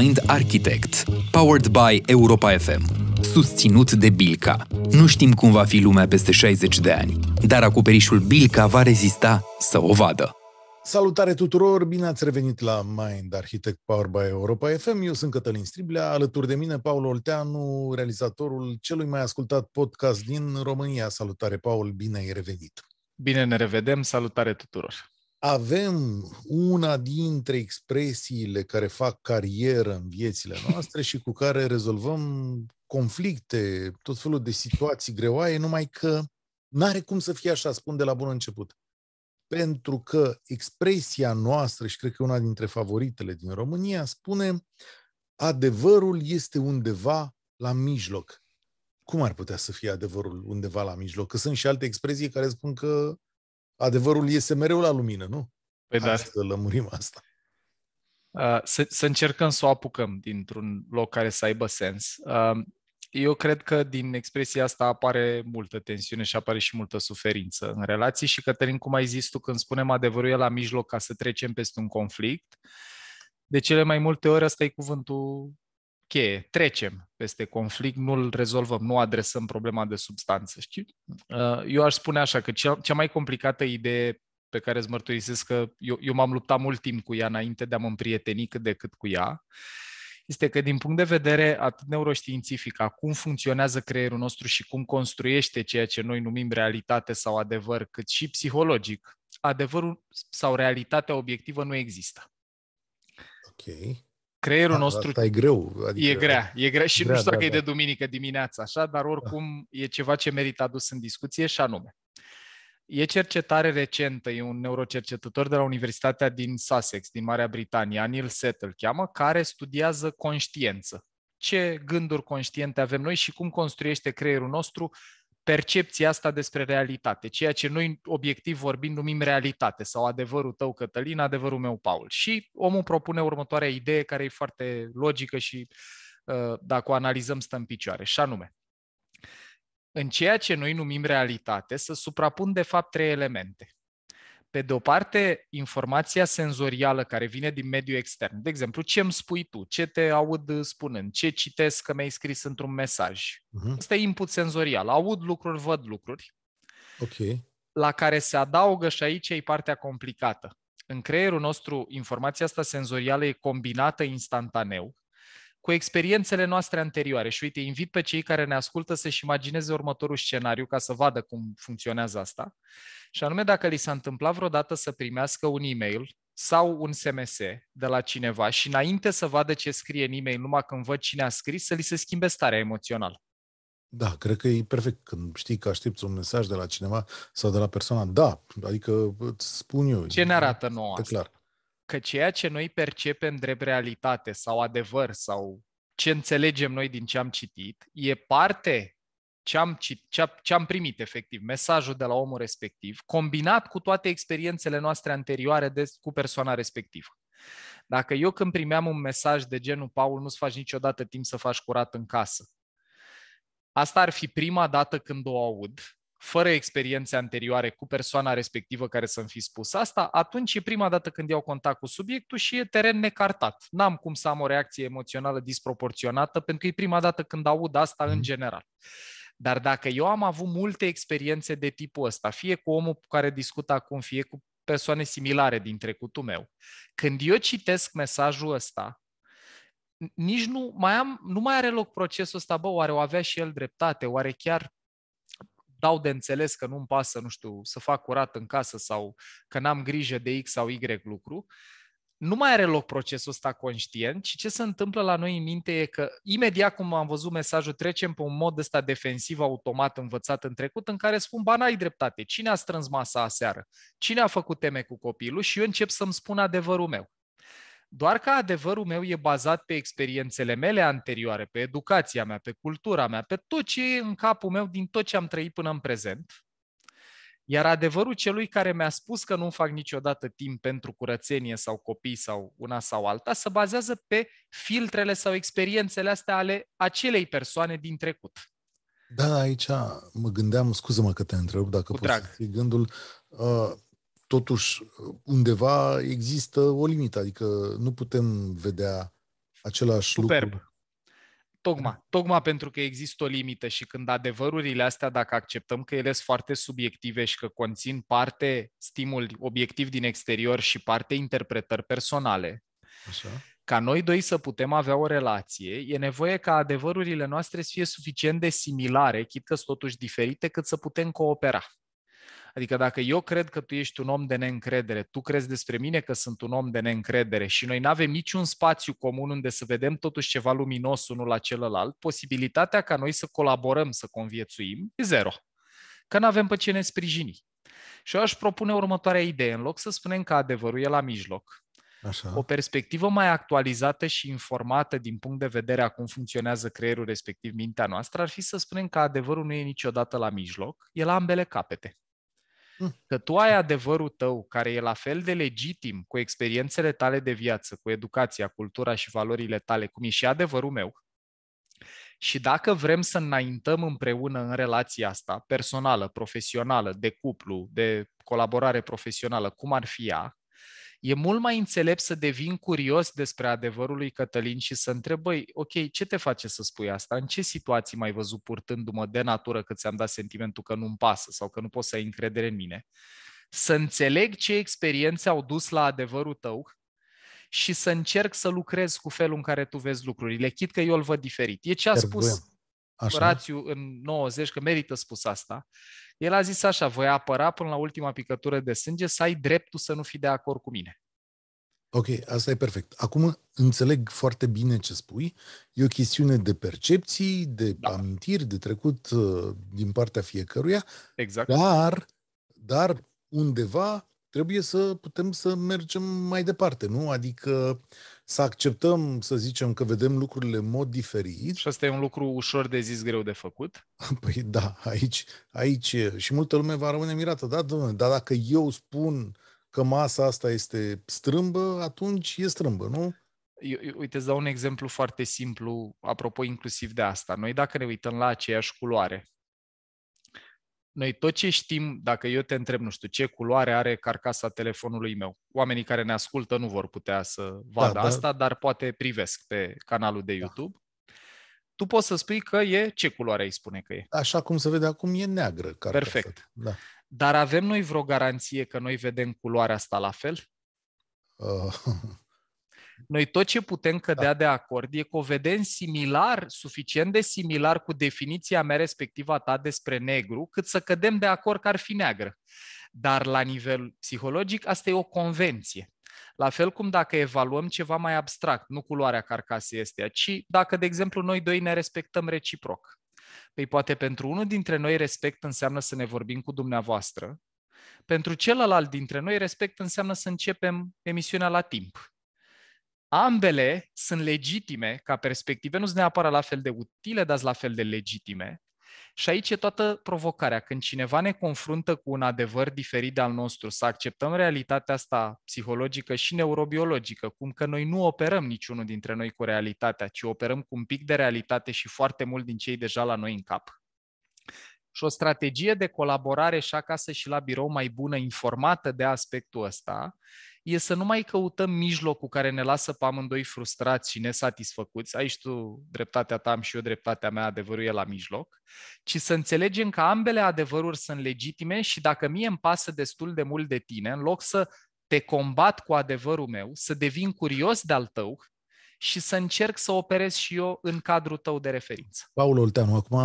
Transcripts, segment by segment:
Mind Architect, powered by Europa FM, susținut de Bilca. Nu știm cum va fi lumea peste 60 de ani, dar acoperișul Bilca va rezista să o vadă. Salutare tuturor, bine ați revenit la Mind Architect Power by Europa FM. Eu sunt Cătălin Striblea, alături de mine Paul Olteanu, realizatorul celui mai ascultat podcast din România. Salutare, Paul, bine ai revenit! Bine ne revedem, salutare tuturor! avem una dintre expresiile care fac carieră în viețile noastre și cu care rezolvăm conflicte, tot felul de situații greoaie, numai că n-are cum să fie așa, spun de la bun început. Pentru că expresia noastră, și cred că una dintre favoritele din România, spune adevărul este undeva la mijloc. Cum ar putea să fie adevărul undeva la mijloc? Că sunt și alte expresii care spun că adevărul iese mereu la lumină, nu? Păi da. Să lămurim asta. să, să încercăm să o apucăm dintr-un loc care să aibă sens. eu cred că din expresia asta apare multă tensiune și apare și multă suferință în relații și, Cătălin, cum ai zis tu, când spunem adevărul e la mijloc ca să trecem peste un conflict, de cele mai multe ori ăsta e cuvântul cheie, trecem peste conflict, nu-l rezolvăm, nu adresăm problema de substanță, știi? Uh, eu aș spune așa că cea, mai complicată idee pe care îți mărturisesc că eu, eu m-am luptat mult timp cu ea înainte de a mă împrieteni cât de cât cu ea, este că din punct de vedere atât neuroștiințific, a cum funcționează creierul nostru și cum construiește ceea ce noi numim realitate sau adevăr, cât și psihologic, adevărul sau realitatea obiectivă nu există. Okay creierul da, da nostru... Asta e greu. Adică e grea, e grea și grea, nu știu dacă da, e de da. duminică dimineața, așa, dar da. oricum da. e ceva ce merită adus în discuție și anume. E cercetare recentă, e un neurocercetător de la Universitatea din Sussex, din Marea Britanie, Anil Seth îl cheamă, care studiază conștiență. Ce gânduri conștiente avem noi și cum construiește creierul nostru percepția asta despre realitate, ceea ce noi obiectiv vorbind numim realitate sau adevărul tău Cătălin, adevărul meu Paul. Și omul propune următoarea idee care e foarte logică și uh, dacă o analizăm stă în picioare, și anume, în ceea ce noi numim realitate, să suprapun de fapt trei elemente pe de o parte, informația senzorială care vine din mediul extern. De exemplu, ce îmi spui tu, ce te aud spunând, ce citesc că mi-ai scris într-un mesaj. Uh-huh. Asta e input senzorial. Aud lucruri, văd lucruri. Ok. La care se adaugă și aici e partea complicată. În creierul nostru, informația asta senzorială e combinată instantaneu cu experiențele noastre anterioare. Și uite, invit pe cei care ne ascultă să-și imagineze următorul scenariu ca să vadă cum funcționează asta. Și anume, dacă li s-a întâmplat vreodată să primească un e-mail sau un SMS de la cineva și înainte să vadă ce scrie în e-mail, numai când văd cine a scris, să li se schimbe starea emoțională. Da, cred că e perfect când știi că aștepți un mesaj de la cineva sau de la persoana. Da, adică îți spun eu. Ce ne arată da, nouă asta? Clar că ceea ce noi percepem drept realitate sau adevăr sau ce înțelegem noi din ce am citit e parte ce am, cit, ce, ce am primit efectiv, mesajul de la omul respectiv, combinat cu toate experiențele noastre anterioare de, cu persoana respectivă. Dacă eu când primeam un mesaj de genul Paul, nu-ți faci niciodată timp să faci curat în casă, asta ar fi prima dată când o aud fără experiențe anterioare cu persoana respectivă care să-mi fi spus asta, atunci e prima dată când iau contact cu subiectul și e teren necartat. N-am cum să am o reacție emoțională disproporționată, pentru că e prima dată când aud asta în mhm. general. Dar dacă eu am avut multe experiențe de tipul ăsta, fie cu omul cu care discut acum, fie cu persoane similare din trecutul meu, când eu citesc mesajul ăsta, nici nu mai, am, nu mai are loc procesul ăsta, bă, oare o avea și el dreptate, oare chiar dau de înțeles că nu-mi pasă, nu știu, să fac curat în casă sau că n-am grijă de X sau Y lucru, nu mai are loc procesul ăsta conștient și ce se întâmplă la noi în minte e că imediat cum am văzut mesajul trecem pe un mod ăsta defensiv automat învățat în trecut în care spun, ba n-ai dreptate, cine a strâns masa aseară? Cine a făcut teme cu copilul? Și eu încep să-mi spun adevărul meu. Doar că adevărul meu e bazat pe experiențele mele anterioare, pe educația mea, pe cultura mea, pe tot ce e în capul meu din tot ce am trăit până în prezent. Iar adevărul celui care mi-a spus că nu fac niciodată timp pentru curățenie sau copii sau una sau alta se bazează pe filtrele sau experiențele astea ale acelei persoane din trecut. Da, aici mă gândeam, scuză-mă că te întreb, dacă Cu poți drag. să gândul, uh totuși undeva există o limită, adică nu putem vedea același Superb. lucru. Da. Tocmai, tocmai pentru că există o limită și când adevărurile astea, dacă acceptăm că ele sunt foarte subiective și că conțin parte stimul obiectiv din exterior și parte interpretări personale, Așa. ca noi doi să putem avea o relație, e nevoie ca adevărurile noastre să fie suficient de similare, chit că totuși diferite, cât să putem coopera. Adică dacă eu cred că tu ești un om de neîncredere, tu crezi despre mine că sunt un om de neîncredere și noi nu avem niciun spațiu comun unde să vedem totuși ceva luminos unul la celălalt, posibilitatea ca noi să colaborăm, să conviețuim, e zero. Că nu avem pe ce ne sprijini. Și eu aș propune următoarea idee. În loc să spunem că adevărul e la mijloc, Așa. o perspectivă mai actualizată și informată din punct de vedere a cum funcționează creierul respectiv mintea noastră ar fi să spunem că adevărul nu e niciodată la mijloc, e la ambele capete. Că tu ai adevărul tău, care e la fel de legitim cu experiențele tale de viață, cu educația, cultura și valorile tale, cum e și adevărul meu, și dacă vrem să înaintăm împreună în relația asta, personală, profesională, de cuplu, de colaborare profesională, cum ar fi ea, e mult mai înțelept să devin curios despre adevărul lui Cătălin și să întreb, băi, ok, ce te face să spui asta? În ce situații m-ai văzut purtându-mă de natură că ți-am dat sentimentul că nu-mi pasă sau că nu poți să ai încredere în mine? Să înțeleg ce experiențe au dus la adevărul tău și să încerc să lucrez cu felul în care tu vezi lucrurile. Chit că eu îl văd diferit. E ce a spus... Voiam așa. Rațiu în 90, că merită spus asta, el a zis așa, voi apăra până la ultima picătură de sânge să ai dreptul să nu fii de acord cu mine. Ok, asta e perfect. Acum înțeleg foarte bine ce spui. E o chestiune de percepții, de da. amintiri, de trecut uh, din partea fiecăruia. Exact. Dar, dar undeva trebuie să putem să mergem mai departe, nu? Adică să acceptăm, să zicem, că vedem lucrurile în mod diferit. Și asta e un lucru ușor de zis, greu de făcut? Păi da, aici, aici și multă lume va rămâne mirată. Da, domnule, dar dacă eu spun că masa asta este strâmbă, atunci e strâmbă, nu? uite, îți dau un exemplu foarte simplu, apropo inclusiv de asta. Noi dacă ne uităm la aceeași culoare, noi tot ce știm, dacă eu te întreb, nu știu, ce culoare are carcasa telefonului meu, oamenii care ne ascultă nu vor putea să da, vadă da, asta, da. dar poate privesc pe canalul de da. YouTube. Da. Tu poți să spui că e ce culoare îi spune că e. Așa cum se vede acum, e neagră. Carcasa. Perfect. Da. Dar avem noi vreo garanție că noi vedem culoarea asta la fel? Uh. Noi tot ce putem cădea da. de acord e că o vedem similar, suficient de similar cu definiția mea respectivă a ta despre negru, cât să cădem de acord că ar fi neagră. Dar la nivel psihologic asta e o convenție. La fel cum dacă evaluăm ceva mai abstract, nu culoarea carcasei este, ci dacă, de exemplu, noi doi ne respectăm reciproc. Păi poate pentru unul dintre noi respect înseamnă să ne vorbim cu dumneavoastră, pentru celălalt dintre noi respect înseamnă să începem emisiunea la timp. Ambele sunt legitime ca perspective, nu sunt neapărat la fel de utile, dar sunt la fel de legitime. Și aici e toată provocarea. Când cineva ne confruntă cu un adevăr diferit de al nostru, să acceptăm realitatea asta psihologică și neurobiologică, cum că noi nu operăm niciunul dintre noi cu realitatea, ci operăm cu un pic de realitate și foarte mult din cei deja la noi în cap. Și o strategie de colaborare și acasă și la birou mai bună informată de aspectul ăsta e să nu mai căutăm mijlocul care ne lasă pe amândoi frustrați și nesatisfăcuți, aici tu dreptatea ta am și eu dreptatea mea, adevărul e la mijloc, ci să înțelegem că ambele adevăruri sunt legitime și dacă mie îmi pasă destul de mult de tine, în loc să te combat cu adevărul meu, să devin curios de-al tău și să încerc să operez și eu în cadrul tău de referință. Paul Olteanu, acum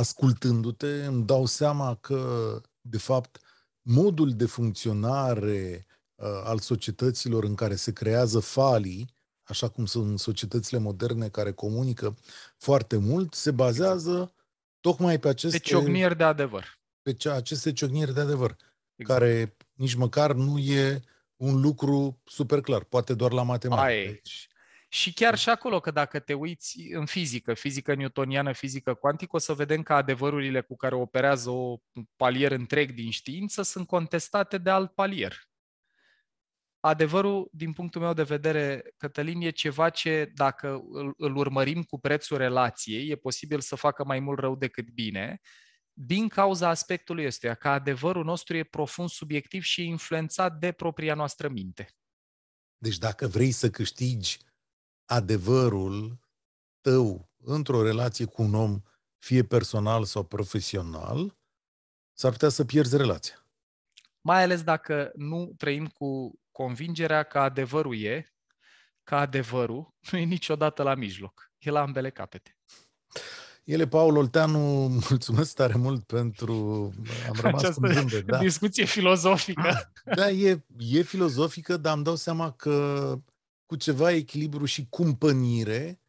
ascultându-te, îmi dau seama că, de fapt, modul de funcționare Uh, al societăților în care se creează falii, așa cum sunt societățile moderne care comunică foarte mult, se bazează tocmai pe aceste... Pe ciocnieri de adevăr. Pe ce, aceste ciocnieri de adevăr, exact. care nici măcar nu e un lucru super clar, poate doar la matematică. Aici. Și chiar și acolo, că dacă te uiți în fizică, fizică newtoniană, fizică cuantică, o să vedem că adevărurile cu care operează o palier întreg din știință sunt contestate de alt palier adevărul, din punctul meu de vedere, Cătălin, e ceva ce, dacă îl, îl urmărim cu prețul relației, e posibil să facă mai mult rău decât bine, din cauza aspectului ăstuia, că adevărul nostru e profund subiectiv și e influențat de propria noastră minte. Deci dacă vrei să câștigi adevărul tău într-o relație cu un om, fie personal sau profesional, s-ar putea să pierzi relația. Mai ales dacă nu trăim cu convingerea că adevărul e, că adevărul nu e niciodată la mijloc. E la ambele capete. Ele, Paul Olteanu, mulțumesc tare mult pentru... Am rămas Această cu gândă, da. discuție filozofică. Da, e, e filozofică, dar îmi dau seama că cu ceva echilibru și cumpănire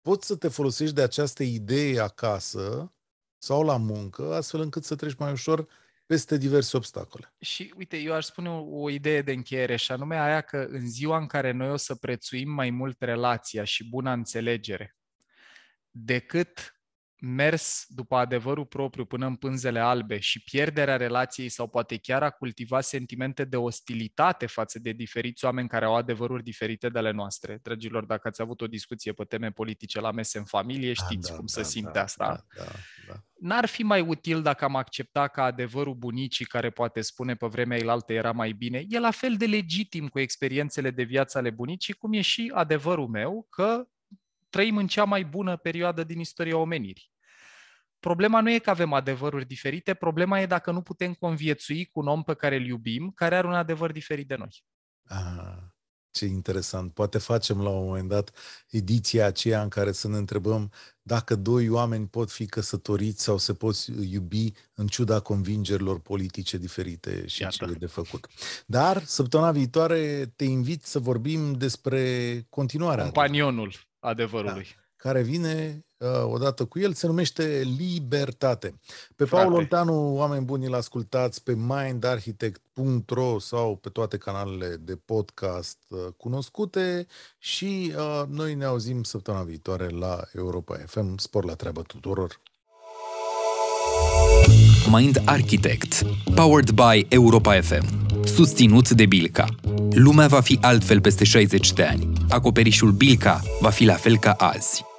poți să te folosești de această idee acasă sau la muncă, astfel încât să treci mai ușor peste diverse obstacole. Și uite, eu aș spune o, o idee de încheiere și anume aia că în ziua în care noi o să prețuim mai mult relația și buna înțelegere decât mers după adevărul propriu până în pânzele albe și pierderea relației sau poate chiar a cultiva sentimente de ostilitate față de diferiți oameni care au adevăruri diferite de ale noastre. Dragilor, dacă ați avut o discuție pe teme politice la mese în familie, da, știți da, cum da, se simte da, asta. Da, da, da. N-ar fi mai util dacă am accepta că adevărul bunicii care poate spune pe vremea ilaltă era mai bine, e la fel de legitim cu experiențele de viață ale bunicii, cum e și adevărul meu că trăim în cea mai bună perioadă din istoria omenirii. Problema nu e că avem adevăruri diferite, problema e dacă nu putem conviețui cu un om pe care îl iubim, care are un adevăr diferit de noi. Ah, ce interesant. Poate facem la un moment dat ediția aceea în care să ne întrebăm dacă doi oameni pot fi căsătoriți sau se pot iubi în ciuda convingerilor politice diferite și Iată. cele de făcut. Dar săptămâna viitoare te invit să vorbim despre continuarea. Companionul adevărului. Da care vine uh, odată cu el, se numește Libertate. Pe Frate. Paul Olteanu, oameni buni, îl ascultați pe mindarchitect.ro sau pe toate canalele de podcast uh, cunoscute și uh, noi ne auzim săptămâna viitoare la Europa FM. Spor la treabă tuturor! Mind Architect, powered by Europa FM, susținut de Bilca. Lumea va fi altfel peste 60 de ani. Acoperișul Bilca va fi la fel ca azi.